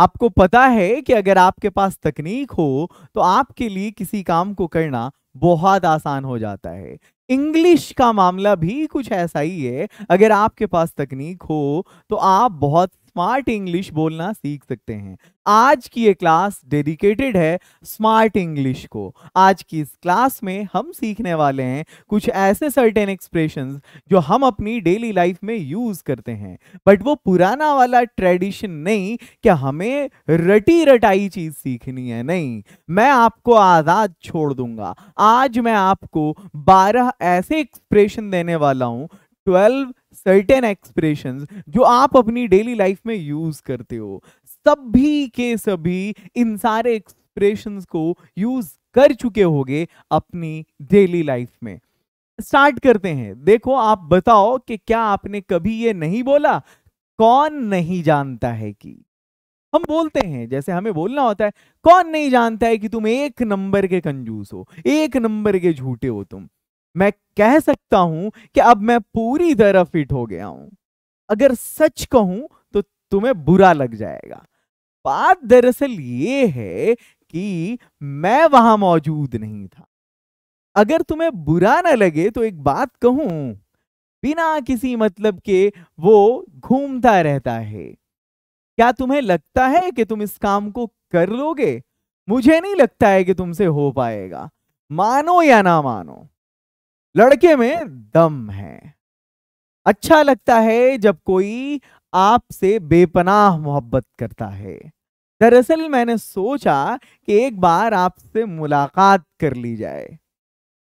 आपको पता है कि अगर आपके पास तकनीक हो तो आपके लिए किसी काम को करना बहुत आसान हो जाता है इंग्लिश का मामला भी कुछ ऐसा ही है अगर आपके पास तकनीक हो तो आप बहुत स्मार्ट इंग्लिश बोलना सीख सकते हैं आज की ये क्लास डेडिकेटेड है स्मार्ट इंग्लिश को आज की इस क्लास में हम सीखने वाले हैं कुछ ऐसे सर्टेन एक्सप्रेशन जो हम अपनी डेली लाइफ में यूज करते हैं बट वो पुराना वाला ट्रेडिशन नहीं कि हमें रटी रटाई चीज सीखनी है नहीं मैं आपको आजाद छोड़ दूंगा आज मैं आपको 12 ऐसे एक्सप्रेशन देने वाला हूं 12 सर्टेन एक्सप्रेशंस जो आप अपनी डेली लाइफ में यूज करते हो सभी के सभी इन सारे एक्सप्रेशंस को यूज कर चुके होगे अपनी डेली लाइफ में स्टार्ट करते हैं देखो आप बताओ कि क्या आपने कभी ये नहीं बोला कौन नहीं जानता है कि हम बोलते हैं जैसे हमें बोलना होता है कौन नहीं जानता है कि तुम एक नंबर के कंजूस हो एक नंबर के झूठे हो तुम मैं कह सकता हूं कि अब मैं पूरी तरह फिट हो गया हूं अगर सच कहूं तो तुम्हें बुरा लग जाएगा बात दरअसल ये है कि मैं वहां मौजूद नहीं था अगर तुम्हें बुरा ना लगे तो एक बात कहूं बिना किसी मतलब के वो घूमता रहता है क्या तुम्हें लगता है कि तुम इस काम को कर लोगे मुझे नहीं लगता है कि तुमसे हो पाएगा मानो या ना मानो लड़के में दम है अच्छा लगता है जब कोई आपसे बेपनाह मोहब्बत करता है दरअसल मैंने सोचा कि एक बार आपसे मुलाकात कर ली जाए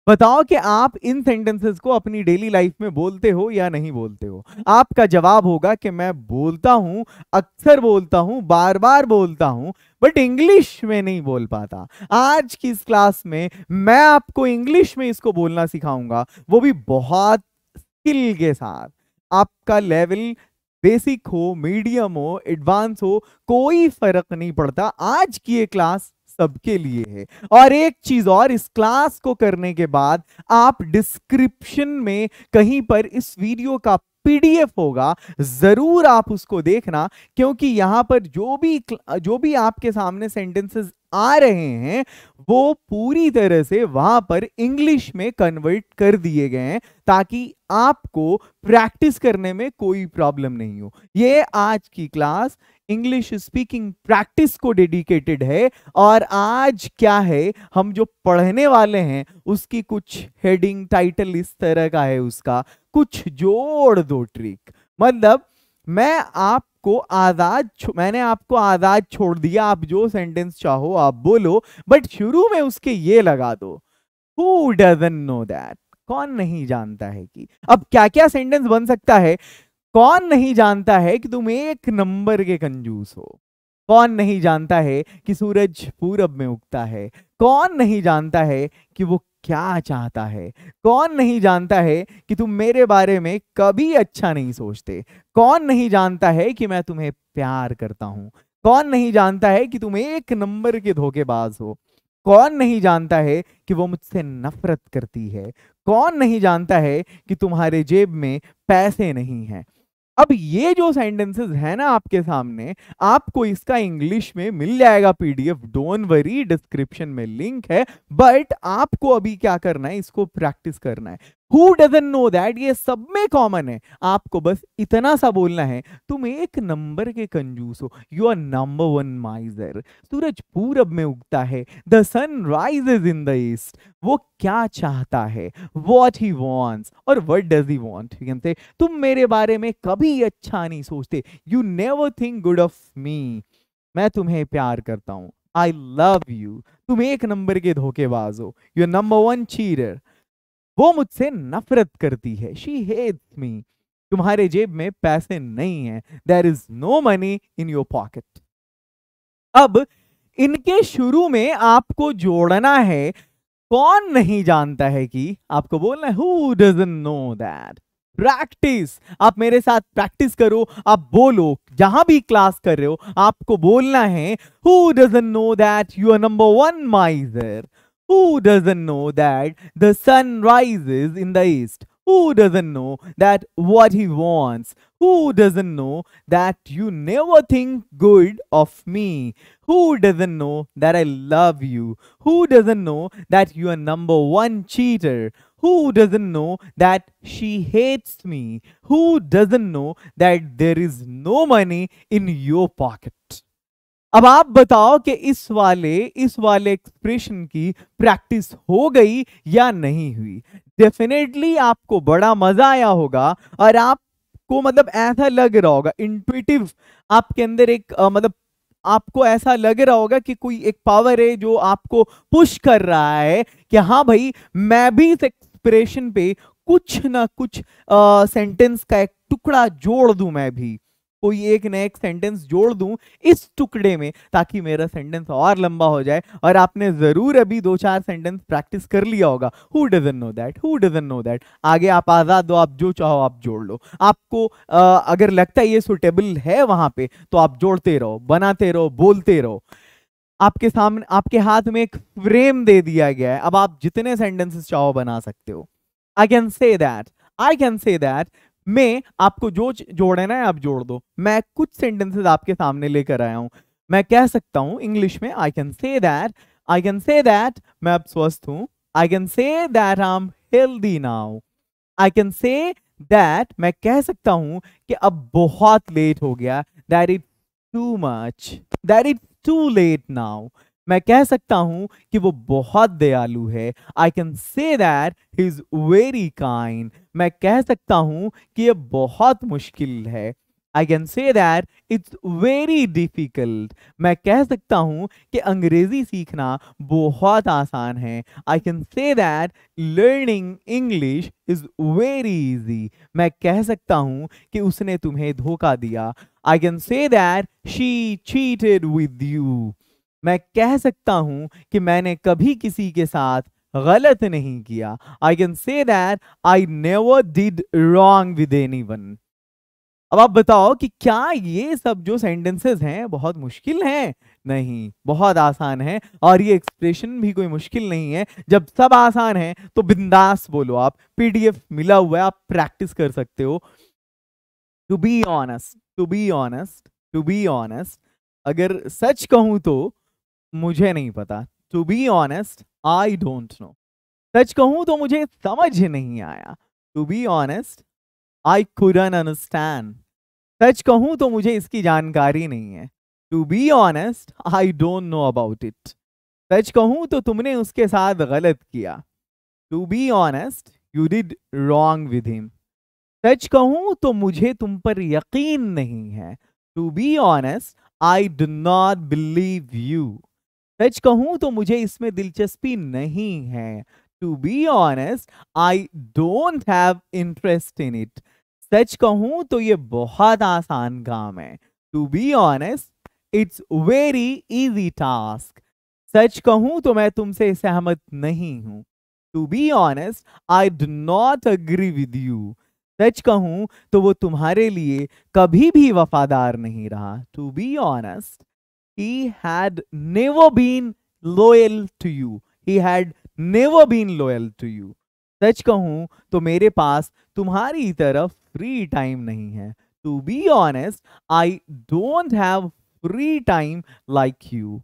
बताओ कि आप इन सेंटेंसेस को अपनी डेली लाइफ में बोलते हो या नहीं बोलते हो आपका जवाब होगा कि मैं बोलता हूं अक्सर बोलता हूं बार बार बोलता हूं बट इंग्लिश में नहीं बोल पाता आज की इस क्लास में मैं आपको इंग्लिश में इसको बोलना सिखाऊंगा वो भी बहुत स्किल के साथ आपका लेवल बेसिक हो मीडियम हो एडवांस हो कोई फर्क नहीं पड़ता आज की ये क्लास सबके लिए है और एक चीज और इस क्लास को करने के बाद आप डिस्क्रिप्शन में कहीं पर इस वीडियो का पीडीएफ होगा जरूर आप उसको देखना क्योंकि यहां पर जो भी जो भी आपके सामने सेंटेंसेस आ रहे हैं वो पूरी तरह से वहां पर इंग्लिश में कन्वर्ट कर दिए गए हैं ताकि आपको प्रैक्टिस करने में कोई प्रॉब्लम नहीं हो ये आज की क्लास इंग्लिश स्पीकिंग प्रैक्टिस को डेडिकेटेड है और आज क्या है हम जो पढ़ने वाले हैं उसकी कुछ हेडिंग टाइटल इस तरह का है उसका कुछ जोड़ दो ट्रिक मतलब मैं आपको आज़ाद मैंने आपको आज़ाद छोड़ दिया आप जो सेंटेंस चाहो आप बोलो बट शुरू में उसके ये लगा दो हु डजेंट नो दैट कौन नहीं जानता है कि अब क्या क्या सेंटेंस बन सकता है कौन नहीं जानता है कि तुम एक नंबर के कंजूस हो कौन नहीं जानता है कि सूरज पूरब में उगता है कौन नहीं जानता है कि वो क्या चाहता है कौन नहीं जानता है कि तुम मेरे बारे में कभी अच्छा नहीं सोचते कौन नहीं जानता है कि मैं तुम्हें प्यार करता हूं कौन नहीं जानता है कि तुम एक नंबर के धोखेबाज हो कौन नहीं जानता है कि वो मुझसे नफरत करती है कौन नहीं जानता है कि तुम्हारे जेब में पैसे नहीं हैं अब ये जो सेंटेंसेस है ना आपके सामने आपको इसका इंग्लिश में मिल जाएगा पीडीएफ डोंट वरी डिस्क्रिप्शन में लिंक है बट आपको अभी क्या करना है इसको प्रैक्टिस करना है हु डजेंट नो दैट ये सब में कॉमन है आपको बस इतना सा बोलना है तुम एक नंबर के कंजूस हो you are number one miser सूरज पूरब में उगता है the sun rises in the east वो क्या चाहता है वॉट ही वॉन्ट्स और what does he want you तुम मेरे बारे में कभी अच्छा नहीं सोचते you never think good of me मैं तुम्हें प्यार करता हूँ आई लव यू तुम एक नंबर के धोखेबाज हो यू नंबर वन चीरर वो मुझसे नफरत करती है शी हेट्स मी तुम्हारे जेब में पैसे नहीं है there is no money in your pocket अब इनके शुरू में आपको जोड़ना है कौन नहीं जानता है कि आपको बोलना है who doesn't know that practice आप मेरे साथ प्रैक्टिस करो आप बोलो जहां भी क्लास कर रहे हो आपको बोलना है who doesn't know that you are number one miser Who doesn't know that the sun rises in the east? Who doesn't know that what he wants? Who doesn't know that you never think good of me? Who doesn't know that I love you? Who doesn't know that you are number one cheater? Who doesn't know that she hates me? Who doesn't know that there is no money in your pocket? अब आप बताओ कि इस वाले इस वाले expression की practice हो गई या नहीं हुई डेफिनेटली आपको बड़ा मजा आया होगा और आपको मतलब ऐसा लग रहा होगा इंटुइटिव आपके अंदर एक आ, मतलब आपको ऐसा लग रहा होगा कि कोई एक पावर है जो आपको पुश कर रहा है कि हाँ भाई मैं भी इस एक्सप्रेशन पे कुछ ना कुछ सेंटेंस का एक टुकड़ा जोड़ दूं मैं भी कोई एक ना एक सेंटेंस जोड़ दूं इस टुकड़े में ताकि मेरा सेंटेंस और लंबा हो जाए और आपने ज़रूर अभी दो चार सेंटेंस प्रैक्टिस कर लिया होगा who doesn't know that who doesn't know that आगे आप आज़ाद हो आप जो चाहो आप जोड़ लो आपको आ, अगर लगता है ये सुटेबल है वहां पे तो आप जोड़ते रहो बनाते रहो बोलते रहो आपके सामने आपके हाथ में एक फ्रेम दे दिया गया है अब आप जितने सेंटेंसेस चाहो बना सकते हो I can say that I can say that में आपको जो जोड़ना है आप जोड़ दो मैं कुछ सेंटेंसेस आपके सामने लेकर आया हूं मैं कह सकता हूं इंग्लिश में I can say that I can say that मैं अब स्वस्थ हूँ I can say that I am healthy now I can say that मैं कह सकता हूं कि अब बहुत लेट हो गया that is too much that is too late now मैं कह सकता हूं कि वो बहुत दयालु है I can say that he is very kind मैं कह सकता हूं कि ये बहुत मुश्किल है I can say that it's very difficult मैं कह सकता हूं कि अंग्रेजी सीखना बहुत आसान है I can say that learning English is very easy मैं कह सकता हूं कि उसने तुम्हें धोखा दिया I can say that she cheated with you मैं कह सकता हूं कि मैंने कभी किसी के साथ गलत नहीं किया I can say that I never did wrong with anyone अब आप बताओ कि क्या ये सब जो सेंटेंसेस हैं बहुत मुश्किल हैं नहीं बहुत आसान है और ये एक्सप्रेशन भी कोई मुश्किल नहीं है जब सब आसान है तो बिंदास बोलो आप पीडीएफ मिला हुआ है आप प्रैक्टिस कर सकते हो to be honest to be honest to be honest अगर सच कहूं तो मुझे नहीं पता to be honest I don't know सच कहूं तो मुझे समझ नहीं आया to be honest I couldn't understand सच कहूं तो मुझे इसकी जानकारी नहीं है to be honest I don't know about it सच कहूं तो तुमने उसके साथ गलत किया to be honest you did wrong with him सच कहूं तो मुझे तुम पर यकीन नहीं है to be honest I do not believe you सच कहूं तो मुझे इसमें दिलचस्पी नहीं है to be honest I don't have interest in it सच कहूं तो ये बहुत आसान काम है to be honest it's very easy task सच कहूं तो मैं तुमसे सहमत नहीं हूं to be honest I do not agree with you सच कहूं तो वो तुम्हारे लिए कभी भी वफादार नहीं रहा to be honest he had never been loyal to you. He had never been loyal to you. सच कहूं तो मेरे पास तुम्हारी तरफ फ्री टाइम नहीं है to be honest I don't have free time like you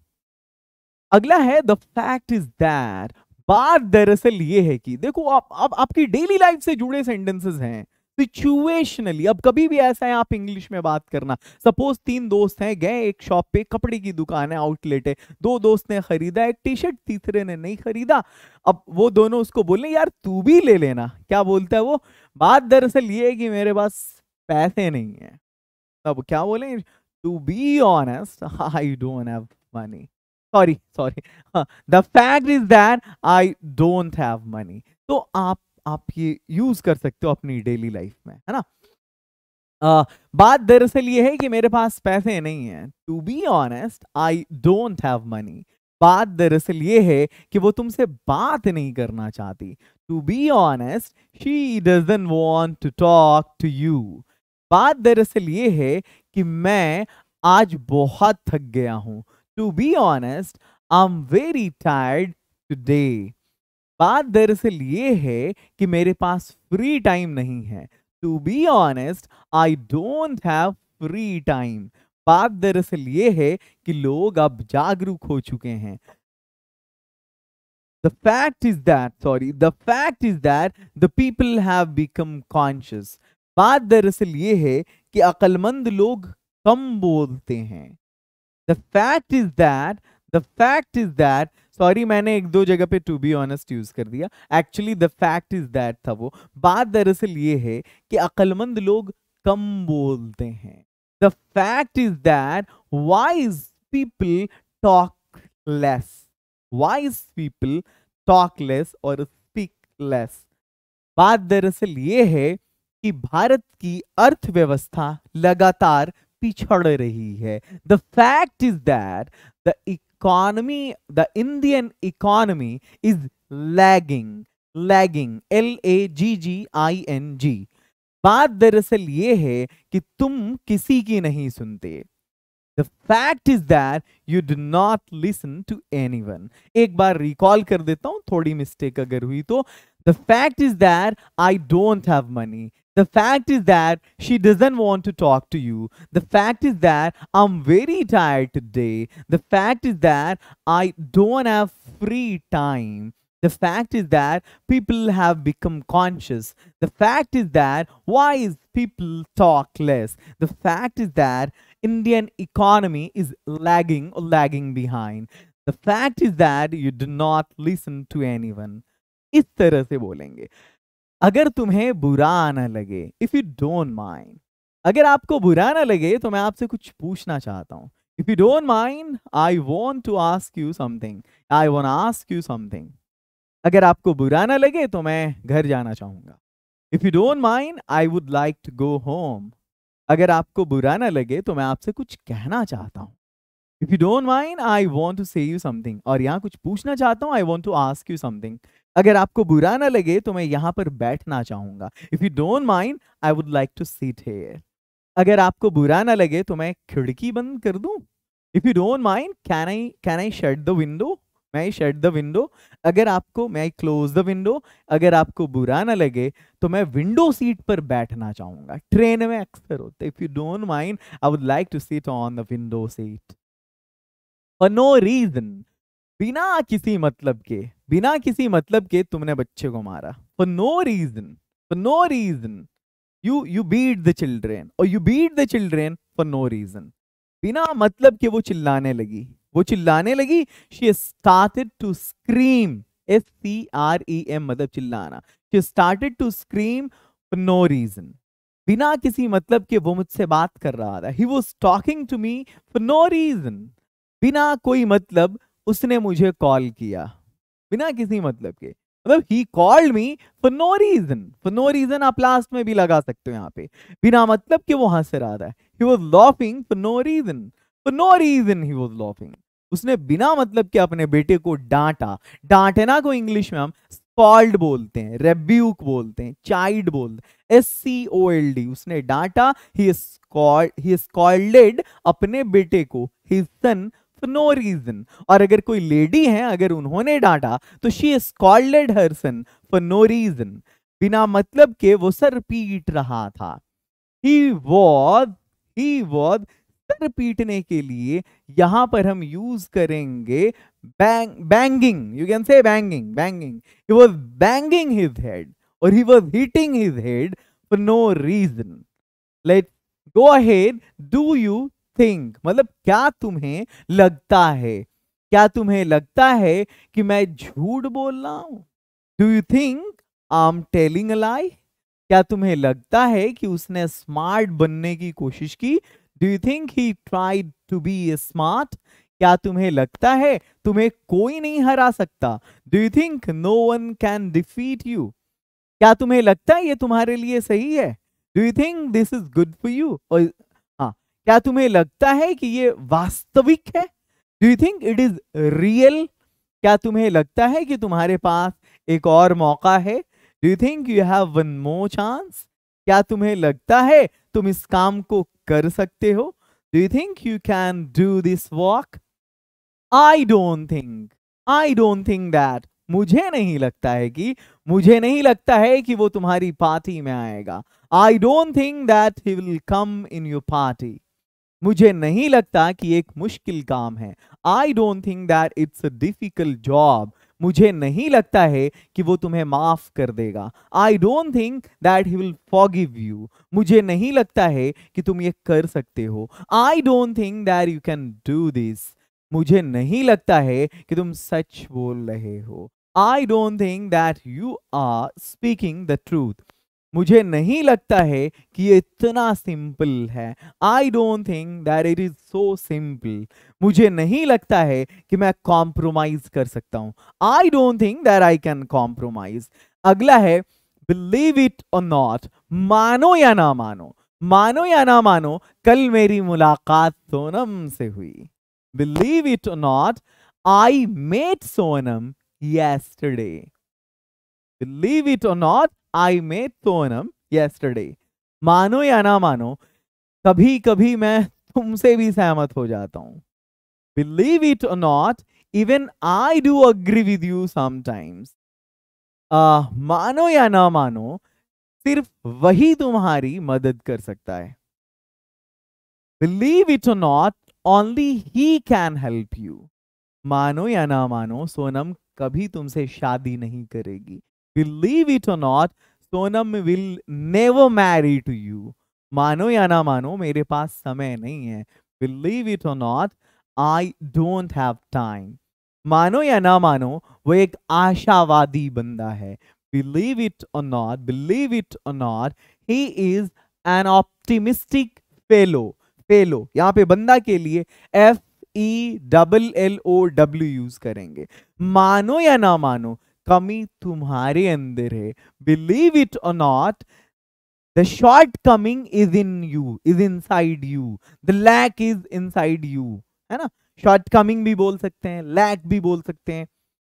अगला है द फैक्ट इज दैट बात दरअसल ये है कि देखो आप, आप आपकी डेली लाइफ से जुड़े सेंटेंसेस हैं सिचुएशनली अब कभी भी ऐसा है आप इंग्लिश में बात करना सपोज तीन दोस्त हैं गए एक शॉप पे कपड़े की दुकान है आउटलेट है दो दोस्त ने खरीदा एक टी शर्ट तीसरे ने नहीं खरीदा अब वो दोनों उसको बोले यार तू भी ले लेना क्या बोलता है वो बात दरअसल ये है कि मेरे पास पैसे नहीं है अब क्या बोले to be honest I don't have money sorry sorry the fact is that I don't have money तो आप आप ये यूज कर सकते हो अपनी डेली लाइफ में है ना आ, बात दरअसल ये है कि मेरे पास पैसे नहीं है to be honest I don't have money बात दरअसल ये है कि वो तुमसे बात नहीं करना चाहती to be honest she doesn't want to talk to you बात दरअसल ये है कि मैं आज बहुत थक गया हूं to be honest I am very tired today बात दरअसल ये है कि मेरे पास फ्री टाइम नहीं है to be honest I don't have free time बात दरअसल ये है कि लोग अब जागरूक हो चुके हैं the fact is that sorry the fact is that the people have become conscious बात दरअसल ये है कि अकलमंद लोग कम बोलते हैं the fact is that the fact is that sorry मैंने एक दो जगह पे टू बी ऑनेस्ट यूज़ कर दिया actually the fact is that था वो बात दरअसल ये है कि अकलमंद लोग कम बोलते हैं the fact is that wise people talk less wise people talk less और स्पीक लेस बात दरअसल ये है कि भारत की अर्थव्यवस्था लगातार पिछड़ रही है the fact is that the economy, the Indian economy is lagging, lagging, L-A-G-G-I-N-G. बात दरअसल ये है कि तुम किसी की नहीं सुनते the fact is that you do not listen to any एक बार रिकॉल कर देता हूं थोड़ी मिस्टेक अगर हुई तो the fact is that I don't have money The fact is that she doesn't want to talk to you. The fact is that I'm very tired today. The fact is that I don't have free time. The fact is that people have become conscious. The fact is that why is people talk less? The fact is that Indian economy is lagging lagging behind. The fact is that you do not listen to anyone. इस तरह से बोलेंगे अगर तुम्हें बुरा ना लगे if you don't mind अगर आपको बुरा ना लगे तो मैं आपसे कुछ पूछना चाहता हूँ if you don't mind I want to ask you something I want ask you something अगर आपको बुरा ना लगे तो मैं घर जाना चाहूंगा if you don't mind I would like to go home अगर आपको बुरा ना लगे तो मैं आपसे कुछ कहना चाहता हूँ if you don't mind I want to say you something और यहाँ कुछ पूछना चाहता हूँ I want to ask you something अगर आपको बुरा ना लगे तो मैं यहाँ पर बैठना चाहूंगा if you don't mind I would like to seat here अगर आपको बुरा ना लगे तो मैं खिड़की बंद कर दूं if you don't mind can I can I shut the window मैं शट द विंडो अगर आपको मैं क्लोज द विंडो अगर आपको बुरा ना लगे तो मैं विंडो सीट पर बैठना चाहूंगा ट्रेन में अक्सर होते if you don't mind I would like to seat on the window seat for no reason बिना किसी मतलब के बिना किसी मतलब के तुमने बच्चे को मारा for no reason for no reason you you beat the children और you beat the children for no reason बिना मतलब के वो चिल्लाने लगी वो चिल्लाने लगी she started to scream S C R E A मतलब चिल्लाना she started to scream for no reason बिना किसी मतलब के वो मुझसे बात कर रहा था he was talking to me for no reason बिना कोई मतलब उसने मुझे कॉल किया बिना किसी मतलब के मतलब he called me for no reason for no reason आप लास्ट में भी लगा सकते हो यहाँ पे बिना मतलब के वो हंस रहा था he was laughing for no reason for no reason he was laughing उसने बिना मतलब के अपने बेटे को डांटा डांटना को इंग्लिश में हम स्कॉल्ड बोलते हैं रेब्यूक बोलते हैं चाइल्ड बोलते S C O L D उसने डांटा ही स्कॉल्ड ही स्कॉल्डेड अपने बेटे को his son for no reason और अगर कोई लेडी है अगर उन्होंने डांटा तो she is called her son for no reason बिना मतलब के वो सर पीट रहा था ही वॉज ही वॉज सर पीटने के लिए यहां पर हम यूज करेंगे bang banging you can say banging banging he was banging his head और he was hitting his head for no reason let go ahead do you think मतलब क्या तुम्हें लगता है क्या तुम्हें लगता है कि मैं झूठ बोल रहा हूं do you think I am telling a lie क्या तुम्हें लगता है कि उसने स्मार्ट बनने की कोशिश की do you think he tried to be smart क्या तुम्हें लगता है तुम्हें कोई नहीं हरा सकता do you think no one can defeat you क्या तुम्हें लगता है ये तुम्हारे लिए सही है do you think this is good for you क्या तुम्हें लगता है कि ये वास्तविक है do you think it is real क्या तुम्हें लगता है कि तुम्हारे पास एक और मौका है do you think you have one more chance क्या तुम्हें लगता है तुम इस काम को कर सकते हो do you think you can do this walk I don't think I don't think that मुझे नहीं लगता है कि मुझे नहीं लगता है कि वो तुम्हारी पार्टी में आएगा I don't think that he will come in your party मुझे नहीं लगता कि एक मुश्किल काम है I don't think that it's a difficult job मुझे नहीं लगता है कि वो तुम्हें माफ कर देगा I don't think that he will forgive you मुझे नहीं लगता है कि तुम ये कर सकते हो I don't think that you can do this मुझे नहीं लगता है कि तुम सच बोल रहे हो I don't think that you are speaking the truth मुझे नहीं लगता है कि ये इतना सिंपल है I don't think that it is so simple मुझे नहीं लगता है कि मैं कॉम्प्रोमाइज कर सकता हूं I don't think that I can compromise अगला है बिलीव इट और नॉट मानो या ना मानो मानो या ना मानो कल मेरी मुलाकात सोनम से हुई believe it or not I met Sonam yesterday believe it or not I met Sonam yesterday मानो या ना मानो कभी कभी मैं तुमसे भी सहमत हो जाता हूं believe it not even I do agree with you sometimes मानो या ना मानो सिर्फ वही तुम्हारी मदद कर सकता है believe it not only he can help you मानो या ना मानो सोनम कभी तुमसे शादी नहीं करेगी believe it or not Sonam will never marry to you मानो या ना मानो मेरे पास समय नहीं है believe it or not I don't have time मानो या ना मानो वो एक आशावादी बंदा है believe it or not believe it or not he is an optimistic fellow fellow यहाँ पे बंदा के लिए F E double L O W use करेंगे मानो या ना मानो कमी तुम्हारे अंदर है believe it or not the shortcoming is in you is inside you the lack is inside you है ना shortcoming भी बोल सकते हैं lack भी बोल सकते हैं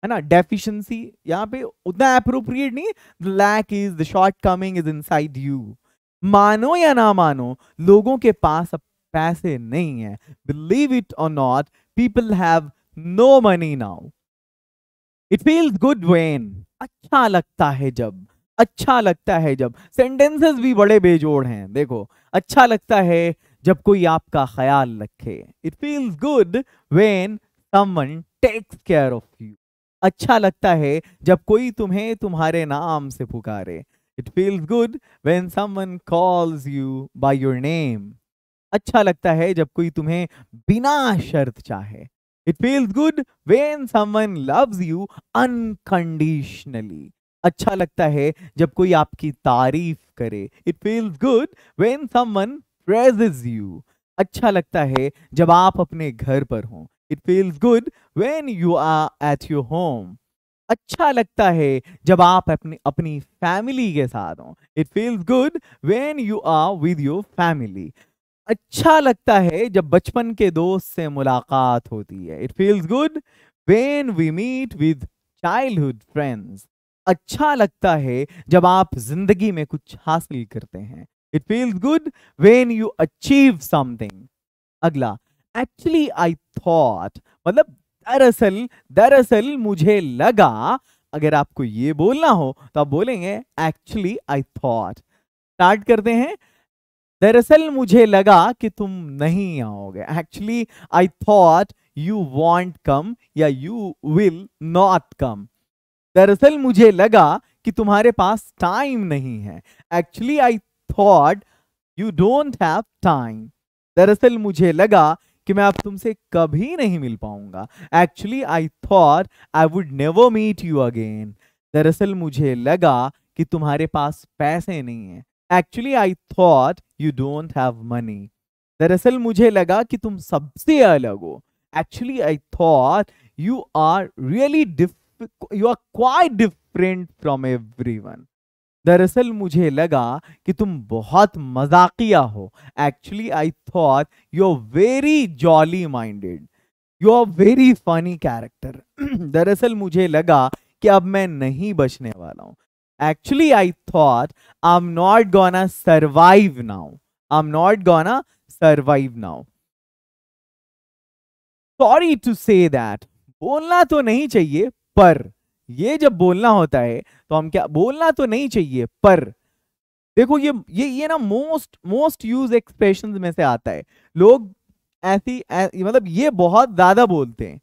है ना deficiency यहाँ पे उतना appropriate नहीं the lack is the shortcoming is inside you मानो या ना मानो लोगों के पास अब पैसे नहीं है believe it or not people have no money now it feels good when अच्छा लगता है जब अच्छा लगता है जब सेंटेंसेस भी बड़े बेजोड़ हैं देखो अच्छा लगता है जब कोई आपका ख्याल रखे it feels good when someone takes care of you अच्छा लगता है जब कोई तुम्हें तुम्हारे नाम से पुकारे it feels good when someone calls you by your name अच्छा लगता है जब कोई तुम्हें बिना शर्त चाहे it feels good when someone loves you unconditionally अच्छा लगता है जब कोई आपकी तारीफ करे it feels good when someone praises you अच्छा लगता है जब आप अपने घर पर हो it feels good when you are at your home अच्छा लगता है जब आप अपनी अपनी फैमिली के साथ हो it feels good when you are with your family अच्छा लगता है जब बचपन के दोस्त से मुलाकात होती है it feels good when we meet with childhood friends अच्छा लगता है जब आप जिंदगी में कुछ हासिल करते हैं it feels good when you achieve something अगला एक्चुअली आई थॉट मतलब दरअसल दरअसल मुझे लगा अगर आपको ये बोलना हो तो आप बोलेंगे एक्चुअली आई थॉट स्टार्ट करते हैं दरअसल मुझे लगा कि तुम नहीं आओगे actually I thought you won't come या यू विल नॉट कम दरअसल मुझे लगा कि तुम्हारे पास टाइम नहीं है actually I thought you don't have time दरअसल मुझे लगा कि मैं अब तुमसे कभी नहीं मिल पाऊंगा actually I thought I would never meet you again दरअसल मुझे लगा कि तुम्हारे पास पैसे नहीं है actually I thought you don't have money दरअसल मुझे लगा कि तुम सबसे अलग हो actually I thought you are really you are quite different from everyone दरअसल मुझे लगा कि तुम बहुत मजाकिया हो actually I thought you are very jolly minded you are very funny character दरअसल मुझे लगा कि अब मैं नहीं बचने वाला हूँ actually i thought i'm not gonna survive now i'm not gonna survive now sorry to say that बोलना तो नहीं चाहिए पर ये जब बोलना होता है तो हम क्या बोलना तो नहीं चाहिए पर देखो ये ये ये ना मोस्ट मोस्ट यूज एक्सप्रेशन में से आता है लोग ऐसी मतलब ये बहुत ज्यादा बोलते हैं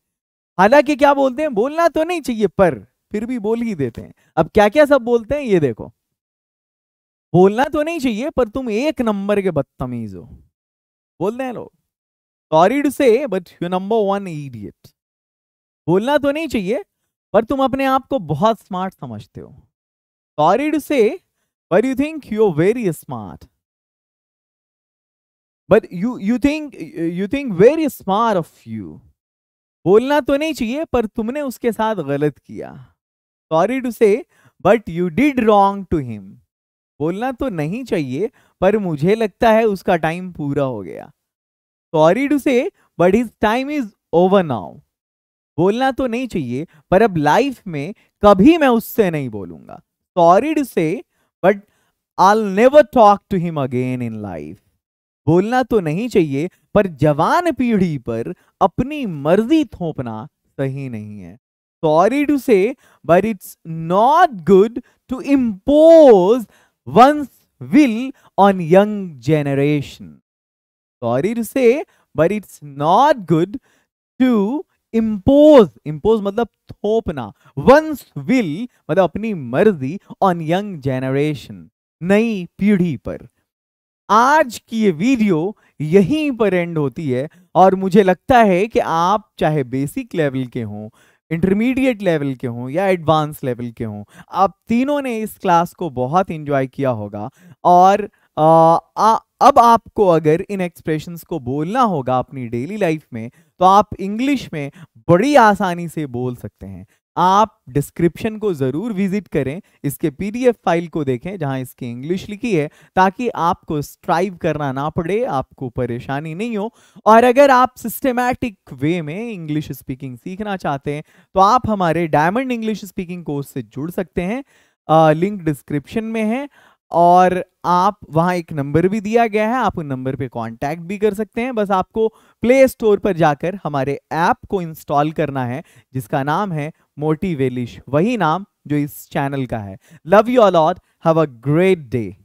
हालांकि क्या बोलते हैं बोलना तो नहीं चाहिए पर फिर भी बोल ही देते हैं अब क्या क्या सब बोलते हैं ये देखो बोलना तो नहीं चाहिए पर तुम एक नंबर के बदतमीज हो बोलते हैं लोग sorry to say but you number one idiot बोलना तो नहीं चाहिए पर तुम अपने आप को बहुत स्मार्ट समझते हो sorry to say but you think you are very smart but you you think you think very smart of you बोलना तो नहीं चाहिए पर तुमने उसके साथ गलत किया sorry to say but you did wrong to him बोलना तो नहीं चाहिए पर मुझे लगता है उसका टाइम पूरा हो गया sorry to say but his time is over now बोलना तो नहीं चाहिए पर अब लाइफ में कभी मैं उससे नहीं बोलूंगा sorry to say but I never talk to him again in life बोलना तो नहीं चाहिए पर जवान पीढ़ी पर अपनी मर्जी थोपना सही नहीं है sorry to say, but it's not good to impose one's will on young generation. Sorry to say, but it's not good to impose impose मतलब थोपना one's will मतलब अपनी मर्जी on young generation नई पीढ़ी पर आज की ये वीडियो यहीं पर एंड होती है और मुझे लगता है कि आप चाहे बेसिक लेवल के हों इंटरमीडिएट लेवल के हों या एडवांस लेवल के हों आप तीनों ने इस क्लास को बहुत इंजॉय किया होगा और आ, आ, अब आपको अगर इन एक्सप्रेशंस को बोलना होगा अपनी डेली लाइफ में तो आप इंग्लिश में बड़ी आसानी से बोल सकते हैं आप डिस्क्रिप्शन को ज़रूर विजिट करें इसके पीडीएफ फाइल को देखें जहां इसकी इंग्लिश लिखी है ताकि आपको स्ट्राइव करना ना पड़े आपको परेशानी नहीं हो और अगर आप सिस्टमैटिक वे में इंग्लिश स्पीकिंग सीखना चाहते हैं तो आप हमारे डायमंड इंग्लिश स्पीकिंग कोर्स से जुड़ सकते हैं लिंक डिस्क्रिप्शन में है और आप वहाँ एक नंबर भी दिया गया है आप उन नंबर पे कांटेक्ट भी कर सकते हैं बस आपको प्ले स्टोर पर जाकर हमारे ऐप को इंस्टॉल करना है जिसका नाम है मोटी वेलिश वही नाम जो इस चैनल का है love you all have a great day